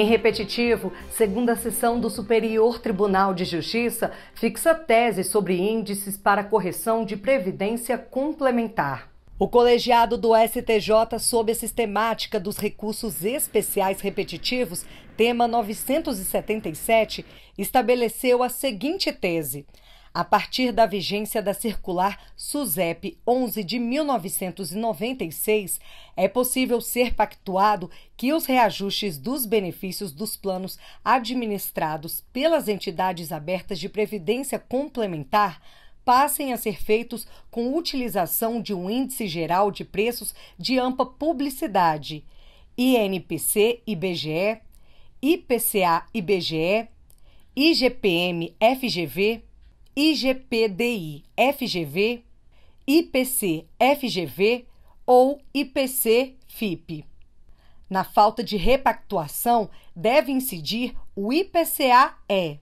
Em repetitivo, segunda sessão do Superior Tribunal de Justiça fixa tese sobre índices para correção de previdência complementar. O colegiado do STJ, sob a sistemática dos recursos especiais repetitivos, tema 977, estabeleceu a seguinte tese a partir da vigência da circular SUSEP 11 de 1996, é possível ser pactuado que os reajustes dos benefícios dos planos administrados pelas entidades abertas de previdência complementar passem a ser feitos com utilização de um índice geral de preços de ampla publicidade, INPC IBGE, IPCA IBGE, IGPM FGV IGPDI FGV, IPC FGV ou IPC FIP. Na falta de repactuação, deve incidir o IPCA-E.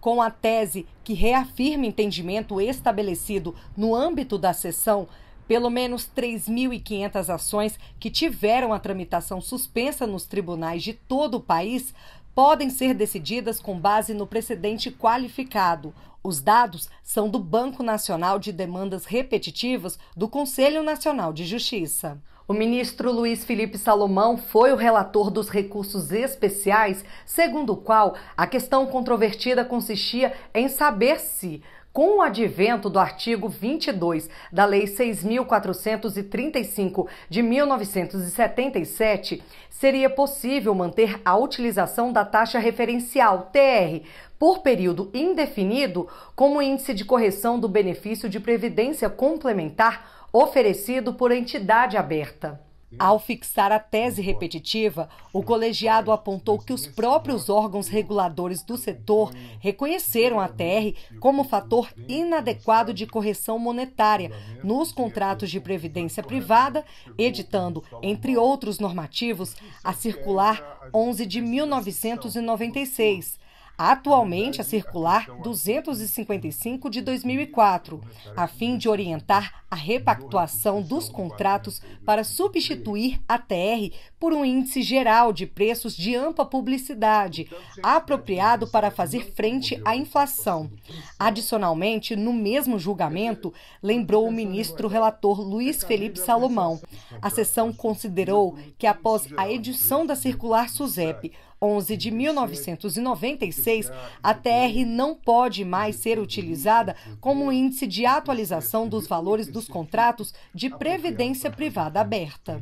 Com a tese que reafirma entendimento estabelecido no âmbito da sessão, pelo menos 3.500 ações que tiveram a tramitação suspensa nos tribunais de todo o país podem ser decididas com base no precedente qualificado. Os dados são do Banco Nacional de Demandas Repetitivas do Conselho Nacional de Justiça. O ministro Luiz Felipe Salomão foi o relator dos recursos especiais, segundo o qual a questão controvertida consistia em saber se com o advento do artigo 22 da Lei 6.435 de 1977, seria possível manter a utilização da taxa referencial TR por período indefinido como índice de correção do benefício de previdência complementar oferecido por entidade aberta. Ao fixar a tese repetitiva, o colegiado apontou que os próprios órgãos reguladores do setor reconheceram a TR como fator inadequado de correção monetária nos contratos de previdência privada, editando, entre outros normativos, a circular 11 de 1996, atualmente a circular 255 de 2004, a fim de orientar a repactuação dos contratos para substituir a TR por um índice geral de preços de ampla publicidade, apropriado para fazer frente à inflação. Adicionalmente, no mesmo julgamento, lembrou o ministro relator Luiz Felipe Salomão. A sessão considerou que após a edição da circular SUSEP, 11 de 1996, é a TR não pode mais ser utilizada como índice de atualização dos valores dos contratos de previdência né? privada aberta.